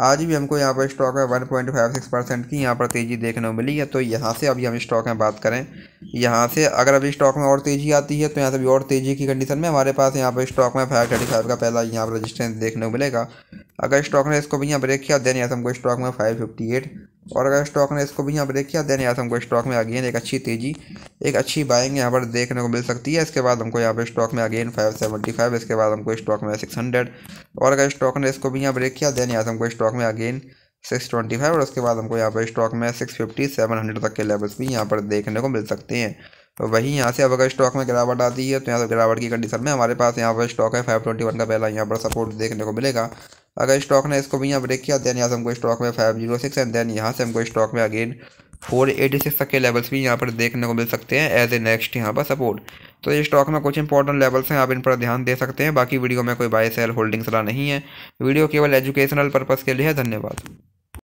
आज भी हमको यहाँ पर स्टॉक में 1.56 परसेंट की यहाँ पर तेज़ी देखने को मिली है तो यहाँ से अभी हम स्टॉक में बात करें यहाँ से अगर अभी स्टॉक में और तेज़ी आती है तो यहाँ से भी और तेज़ी की कंडीशन में हमारे पास यहाँ पर स्टॉक में फाइव थर्टी फाइव का पहला यहाँ पर रजिस्टेंस देखने को मिलेगा अगर स्टॉक ने इसको भी यहाँ ब्रेक किया देन यहाँ से हमको स्टॉक में फाइव फिफ्टी एट और अगर स्टॉक ने इसको भी यहाँ ब्रेक किया देन यहाँ से हमको स्टॉक में अगेन एक अच्छी तेज़ी एक अच्छी बाइंग यहाँ पर देखने को मिल सकती है इसके बाद हमको यहाँ पर स्टॉक में अगेन फाइव सेवेंटी फाइव इसके बाद हमको स्टॉक में सिक्स हंड्रेड और अगर स्टॉक ने इसको भी यहाँ ब्रेक किया देन यहाँ से हमको स्टॉक में अगेन सिक्स ट्वेंटी फाइव और उसके बाद हमको यहाँ पर स्टॉक में सिक्स फिफ्टी सेवन हंड्रेड तक के लेवल्स भी यहाँ पर देखने को मिल सकते हैं तो वहीं यहाँ से अब अगर स्टॉक में गिरावट आती है तो यहाँ से गिरावट की कंडीशन में हमारे पास यहाँ पर स्टॉक है फाइव ट्वेंटी वन का पहला यहाँ पर सपोर्ट देखने को मिलेगा अगर स्टॉक ने इसको भी यहाँ ब्रेक किया देन यहाँ से हमको स्टॉक में five zero six and then यहाँ से हमको स्टॉक में अगेन फोर एटी सिक्स तक के लेवल्स भी यहाँ पर देखने को मिल सकते हैं एज ए नेक्स्ट यहाँ पर सपोर्ट तो ये स्टॉक में कुछ इंपॉर्टेंट लेवल्स हैं आप इन पर ध्यान दे सकते हैं बाकी वीडियो में कोई बाय सेल होल्डिंग सलाह नहीं है वीडियो केवल एजुकेशनल पर्पज़ के लिए है धन्यवाद